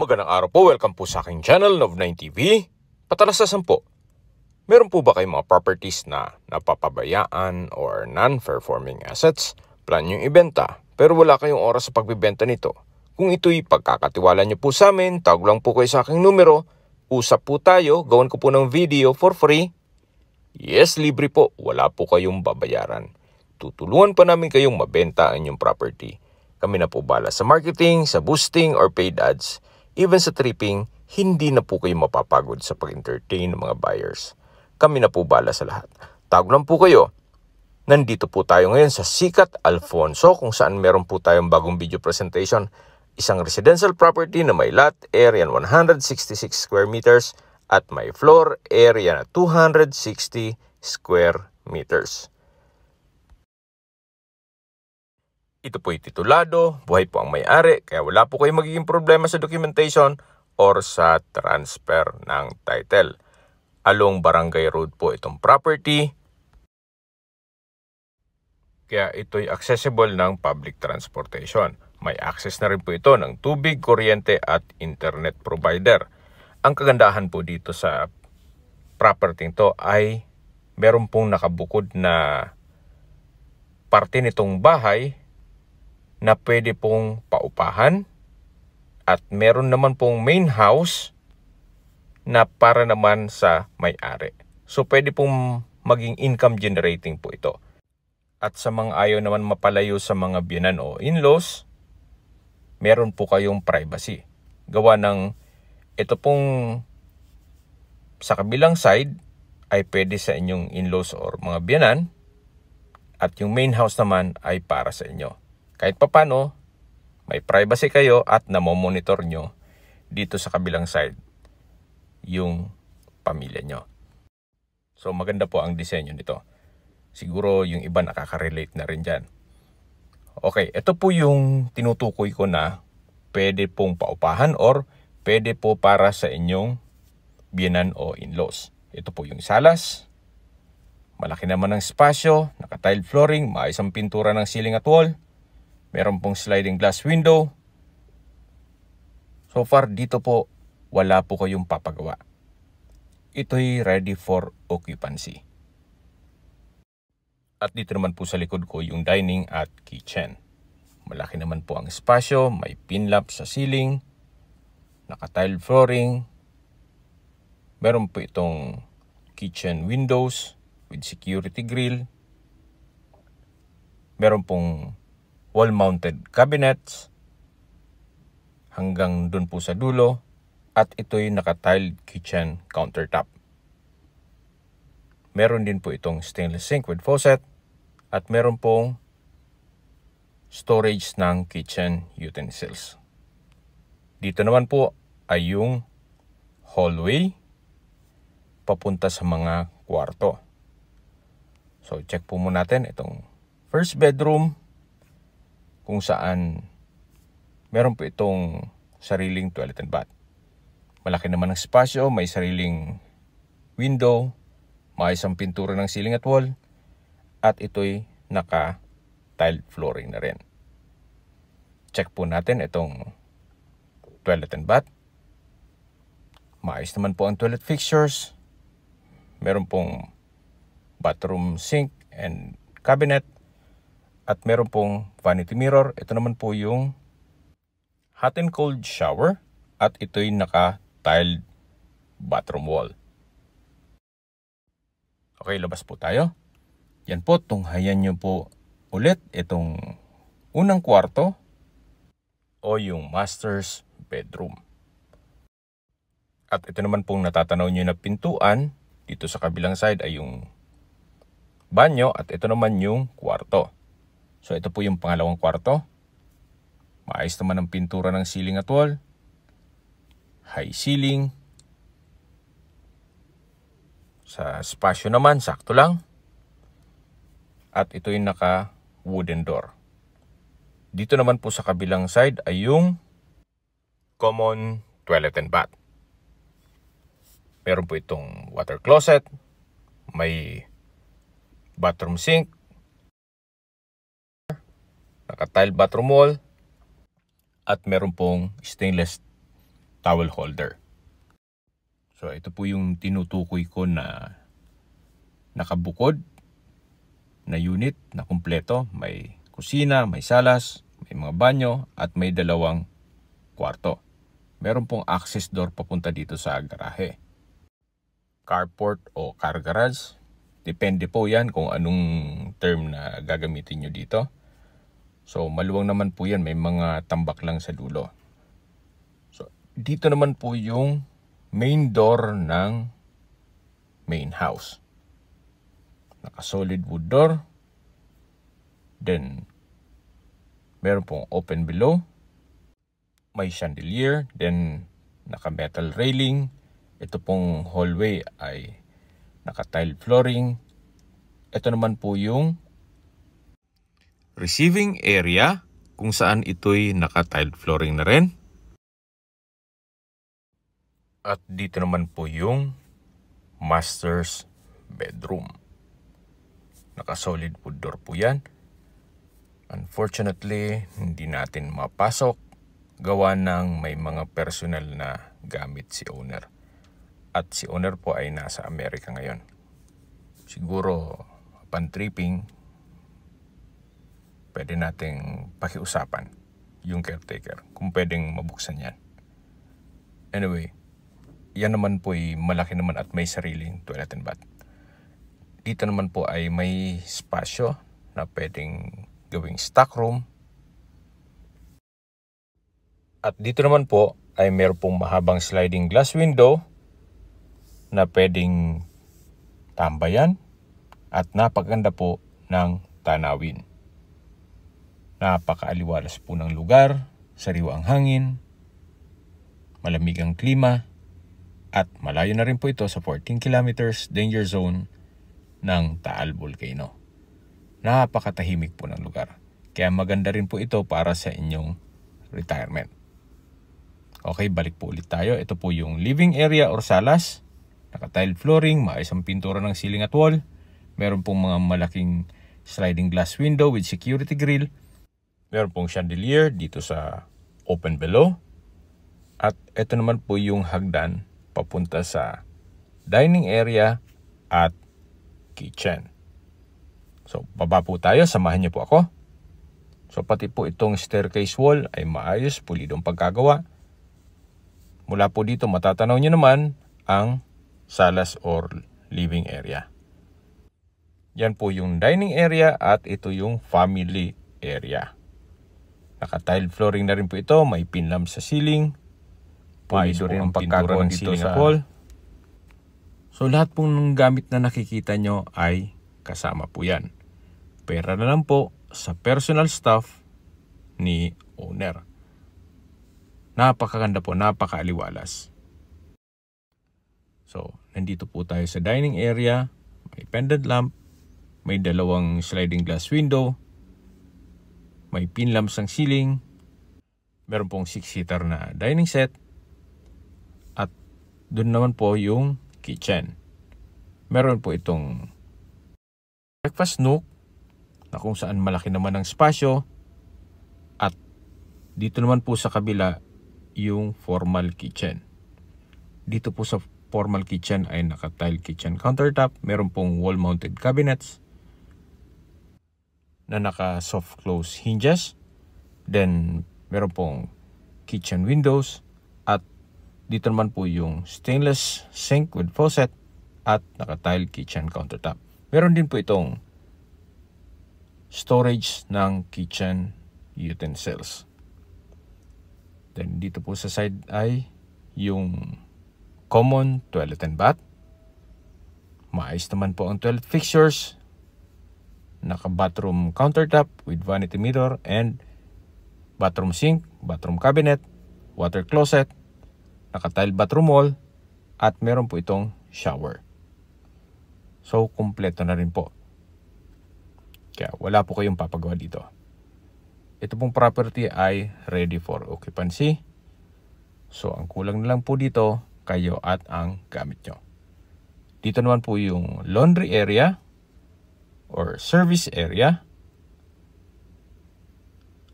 Magandang araw po, welcome po sa aking channel Love 9 TV. Patalas sa Meron po ba kayong mga properties na napapabayaan or non-performing assets? Plan yung ibenta, pero wala kayong oras sa pagbibenta nito. Kung ito'y pagkakatiwala nyo po sa amin, tawag lang po kayo sa aking numero. Usap po tayo, gawan ko po ng video for free. Yes, libre po, wala po kayong babayaran. Tutulungan pa namin kayong mabenta ang inyong property. Kami na po bala sa marketing, sa boosting, or paid ads. Even sa tripping, hindi na po kayo mapapagod sa pag-entertain ng mga buyers. Kami na po bala sa lahat. Tawag lang po kayo. Nandito po tayo ngayon sa Sikat Alfonso kung saan meron po tayong bagong video presentation. Isang residential property na may lot area 166 square meters at may floor area na 260 square meters. Ito po'y titulado, buhay po ang may-ari, kaya wala po kayong magiging problema sa documentation or sa transfer ng title. Along Barangay Road po itong property. Kaya ito'y accessible ng public transportation. May access na rin po ito ng tubig, kuryente at internet provider. Ang kagandahan po dito sa property nito ay meron pong nakabukod na parte nitong bahay na pwede pong paupahan at meron naman pong main house na para naman sa may-ari. So pwede pong maging income generating po ito. At sa mga ayaw naman mapalayo sa mga biyanan o in-laws, meron po kayong privacy. Gawa ng ito pong sa kabilang side ay pwede sa inyong in-laws or mga biyanan at yung main house naman ay para sa inyo kahit papano, may privacy kayo at namomonitor nyo dito sa kabilang side yung pamilya nyo. So maganda po ang disenyo nito. Siguro yung iba nakaka-relate na rin dyan. Okay, ito po yung tinutukoy ko na pwede pong paupahan or pwede po para sa inyong biyanan o in-laws. Ito po yung salas. Malaki naman ang spasyo, naka-tile flooring, maayos ang pintura ng ceiling at wall. Meron pong sliding glass window. So far dito po, wala po kayong papagawa. Ito'y ready for occupancy. At dito naman po sa likod ko yung dining at kitchen. Malaki naman po ang espasyo, may pinlap sa ceiling, naka-tile flooring. Meron po itong kitchen windows with security grill. Meron pong wall-mounted cabinets hanggang dun po sa dulo at ito'y naka-tiled kitchen countertop. Meron din po itong stainless sink with faucet at meron pong storage ng kitchen utensils. Dito naman po ay yung hallway papunta sa mga kwarto. So check po muna natin itong first bedroom kung saan meron po itong sariling toilet and bath. Malaki naman ang spasyo, may sariling window, maayos ang pintura ng ceiling at wall, at ito'y naka-tiled flooring na rin. Check po natin itong toilet and bath. Maayos naman po ang toilet fixtures. Meron pong bathroom sink and cabinet at meron pong vanity mirror. Ito naman po yung hot and cold shower. At ito'y naka-tiled bathroom wall. Okay, labas po tayo. Yan po, tunghayan nyo po ulit itong unang kwarto o yung master's bedroom. At ito naman pong natatanaw nyo na pintuan, dito sa kabilang side ay yung banyo at ito naman yung kwarto. So ito po yung pangalawang kwarto. Maayos naman ang pintura ng ceiling at wall. High ceiling. Sa spasyo naman, sakto lang. At ito yung naka wooden door. Dito naman po sa kabilang side ay yung common toilet and bath. Meron po itong water closet, may bathroom sink, naka-tile bathroom wall, at meron pong stainless towel holder. So ito po yung tinutukoy ko na nakabukod na unit na kumpleto. May kusina, may salas, may mga banyo at may dalawang kwarto. Meron pong access door papunta dito sa garahe. Carport o car garage. Depende po yan kung anong term na gagamitin nyo dito. So maluwang naman po yan, may mga tambak lang sa dulo. So dito naman po yung main door ng main house. Naka solid wood door. Then meron pong open below. May chandelier, then naka metal railing. Ito pong hallway ay naka tile flooring. Ito naman po yung receiving area kung saan ito'y naka-tiled flooring na rin. At dito naman po yung master's bedroom. Naka-solid wood door po yan. Unfortunately, hindi natin mapasok gawa ng may mga personal na gamit si owner. At si owner po ay nasa Amerika ngayon. Siguro, pan-tripping, pwede nating pakiusapan yung caretaker kung pwedeng mabuksan yan. Anyway, yan naman po ay malaki naman at may sariling toilet and bath. Dito naman po ay may spasyo na pwedeng gawing stock room. At dito naman po ay meron pong mahabang sliding glass window na pwedeng tambayan at napaganda po ng tanawin. Napakaaliwalas po ng lugar, sariwa ang hangin, malamig ang klima, at malayo na rin po ito sa 14 kilometers danger zone ng Taal Volcano. Napakatahimik po ng lugar. Kaya maganda rin po ito para sa inyong retirement. Okay, balik po ulit tayo. Ito po yung living area or salas. Naka-tile flooring, maayos ang pintura ng ceiling at wall. Meron pong mga malaking sliding glass window with security grill Meron pong chandelier dito sa open below. At ito naman po yung hagdan papunta sa dining area at kitchen. So, baba po tayo. Samahan niyo po ako. So, pati po itong staircase wall ay maayos, pulidong pagkagawa. Mula po dito, matatanaw niyo naman ang salas or living area. Yan po yung dining area at ito yung family area. Naka-tile flooring na rin po ito. May pin lamp sa ceiling. Pulido rin ang pagkagawa dito sa hall. So lahat pong ng gamit na nakikita nyo ay kasama po yan. Pera na lang po sa personal staff ni owner. Napakaganda po, napakaaliwalas. So, nandito po tayo sa dining area. May pendant lamp. May dalawang sliding glass window may pinlamps ang ceiling. Meron pong 6-seater na dining set. At doon naman po yung kitchen. Meron po itong breakfast nook na kung saan malaki naman ang spasyo. At dito naman po sa kabila yung formal kitchen. Dito po sa formal kitchen ay naka-tile kitchen countertop. Meron pong wall-mounted cabinets na naka soft close hinges. Then meron pong kitchen windows at dito naman po yung stainless sink with faucet at naka-tile kitchen countertop. Meron din po itong storage ng kitchen utensils. Then dito po sa side ay yung common toilet and bath. Maayos naman po ang toilet fixtures naka-bathroom countertop with vanity mirror and bathroom sink, bathroom cabinet, water closet, naka-tile bathroom wall, at meron po itong shower. So, kumpleto na rin po. Kaya wala po kayong papagawa dito. Ito pong property ay ready for occupancy. So, ang kulang na lang po dito, kayo at ang gamit nyo. Dito naman po yung laundry area or service area.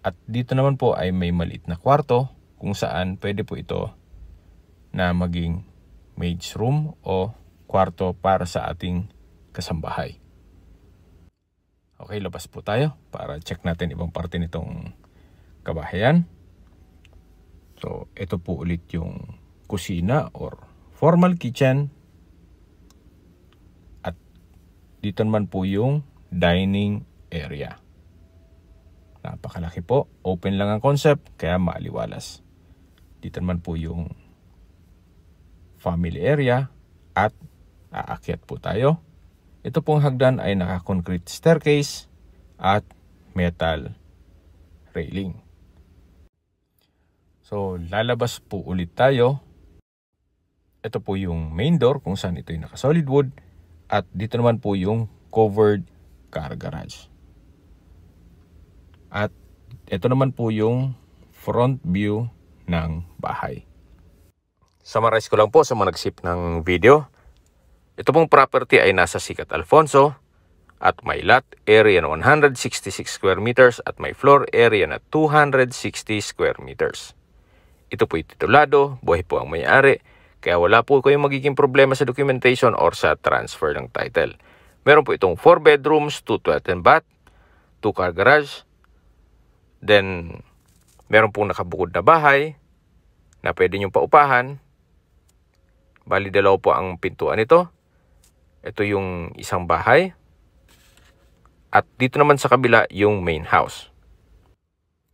At dito naman po ay may maliit na kwarto kung saan pwede po ito na maging maid's room o kwarto para sa ating kasambahay. Okay, labas po tayo para check natin ibang parte nitong kabahayan. So, ito po ulit yung kusina or formal kitchen dito naman po yung dining area. Napakalaki po. Open lang ang concept, kaya maaliwalas. Dito naman po yung family area at aakyat po tayo. Ito pong hagdan ay naka-concrete staircase at metal railing. So, lalabas po ulit tayo. Ito po yung main door kung saan ito yung naka-solid wood. At dito naman po yung covered car garage. At ito naman po yung front view ng bahay. Summarize ko lang po sa mga nagsip ng video. Ito pong property ay nasa Sikat Alfonso at may lot area na 166 square meters at may floor area na 260 square meters. Ito po titulado, buhay po ang may-ari kaya wala po kayong magiging problema sa documentation or sa transfer ng title. Meron po itong 4 bedrooms, 2 toilet and bath, 2 car garage. Then, meron pong nakabukod na bahay na pwede nyo paupahan. Bali, dalaw po ang pintuan nito. Ito yung isang bahay. At dito naman sa kabila, yung main house.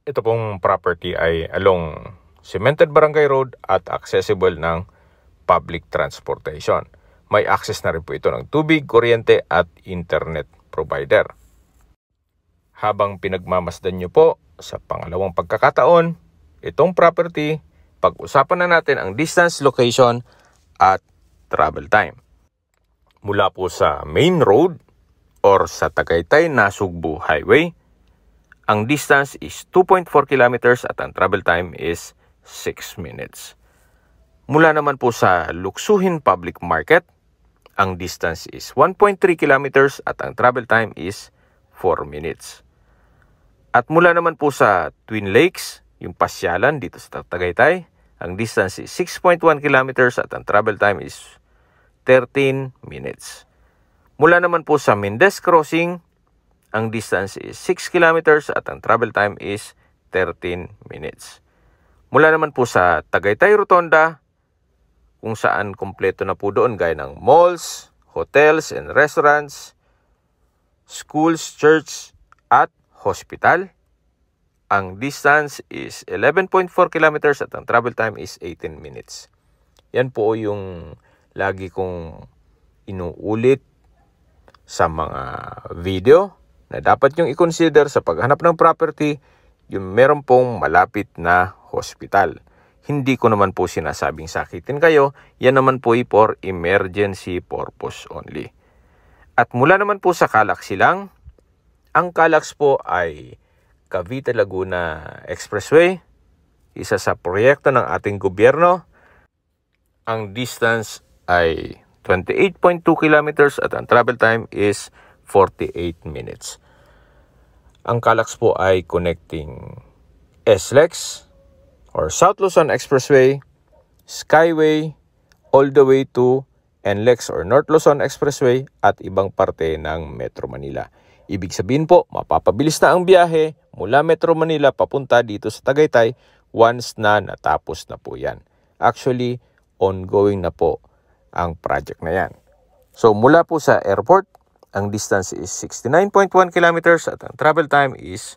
Ito pong property ay along cemented barangay road at accessible ng public transportation. May access na rin po ito ng tubig, kuryente at internet provider. Habang pinagmamasdan nyo po sa pangalawang pagkakataon, itong property, pag-usapan na natin ang distance, location at travel time. Mula po sa main road or sa Tagaytay na Sugbu Highway, ang distance is 2.4 kilometers at ang travel time is 6 minutes. Mula naman po sa Luxuhin Public Market, ang distance is 1.3 kilometers at ang travel time is 4 minutes. At mula naman po sa Twin Lakes, yung pasyalan dito sa Tagaytay, ang distance is 6.1 kilometers at ang travel time is 13 minutes. Mula naman po sa Mendez Crossing, ang distance is 6 kilometers at ang travel time is 13 minutes. Mula naman po sa Tagaytay Rotonda, kung saan kompleto na po doon gaya ng malls, hotels and restaurants, schools, church at hospital. Ang distance is 11.4 kilometers at ang travel time is 18 minutes. Yan po yung lagi kong inuulit sa mga video na dapat yung i-consider sa paghanap ng property yung meron pong malapit na hospital hindi ko naman po sinasabing sakitin kayo. Yan naman po ay for emergency purpose only. At mula naman po sa Calax Silang, ang Calax po ay Cavite Laguna Expressway, isa sa proyekto ng ating gobyerno. Ang distance ay 28.2 kilometers at ang travel time is 48 minutes. Ang Calax po ay connecting SLEX, or South Luzon Expressway, Skyway, all the way to NLEX or North Luzon Expressway at ibang parte ng Metro Manila. Ibig sabihin po, mapapabilis na ang biyahe mula Metro Manila papunta dito sa Tagaytay once na natapos na po yan. Actually, ongoing na po ang project na yan. So mula po sa airport, ang distance is 69.1 kilometers at ang travel time is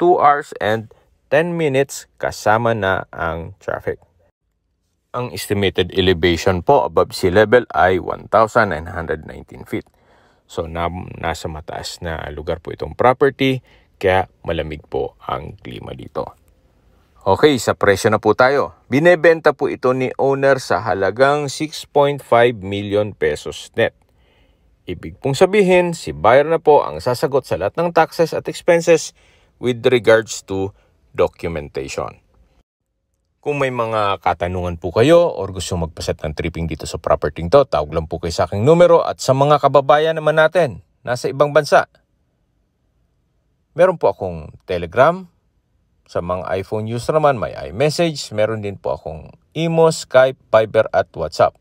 2 hours and 10 minutes kasama na ang traffic. Ang estimated elevation po above sea level ay 1,919 feet. So na, nasa mataas na lugar po itong property kaya malamig po ang klima dito. Okay, sa presyo na po tayo. Binebenta po ito ni owner sa halagang 6.5 million pesos net. Ibig pong sabihin, si buyer na po ang sasagot sa lahat ng taxes at expenses with regards to documentation. Kung may mga katanungan po kayo or gusto magpaset ng tripping dito sa property to, tawag lang po kayo sa aking numero at sa mga kababayan naman natin nasa ibang bansa. Meron po akong Telegram. Sa mga iPhone user naman, may iMessage. Meron din po akong Imo, Skype, Viber at WhatsApp.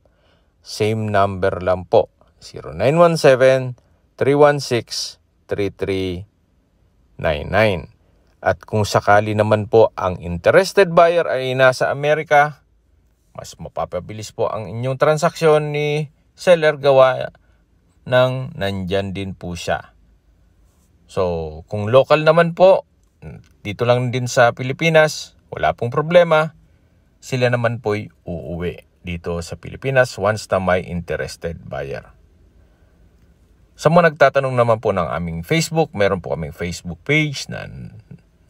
Same number lang po. 0917 316 3399. At kung sakali naman po ang interested buyer ay nasa Amerika, mas mapapabilis po ang inyong transaksyon ni seller gawa ng nandyan din po siya. So, kung local naman po, dito lang din sa Pilipinas, wala pong problema. Sila naman po'y uuwi dito sa Pilipinas once na may interested buyer. Sa mga nagtatanong naman po ng aming Facebook, meron po kaming Facebook page na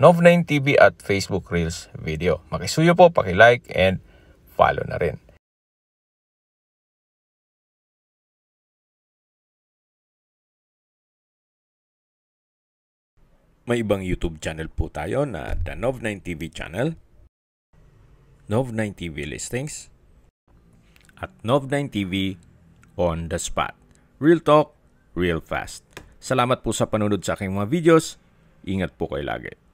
Nov9 TV at Facebook Reels video. Makisuyo po, paki-like and follow na rin. May ibang YouTube channel po tayo na The Nov9 TV channel, Nov9 TV listings, at Nov9 TV on the spot. Real talk, real fast. Salamat po sa panunod sa aking mga videos. Ingat po kayo lagi.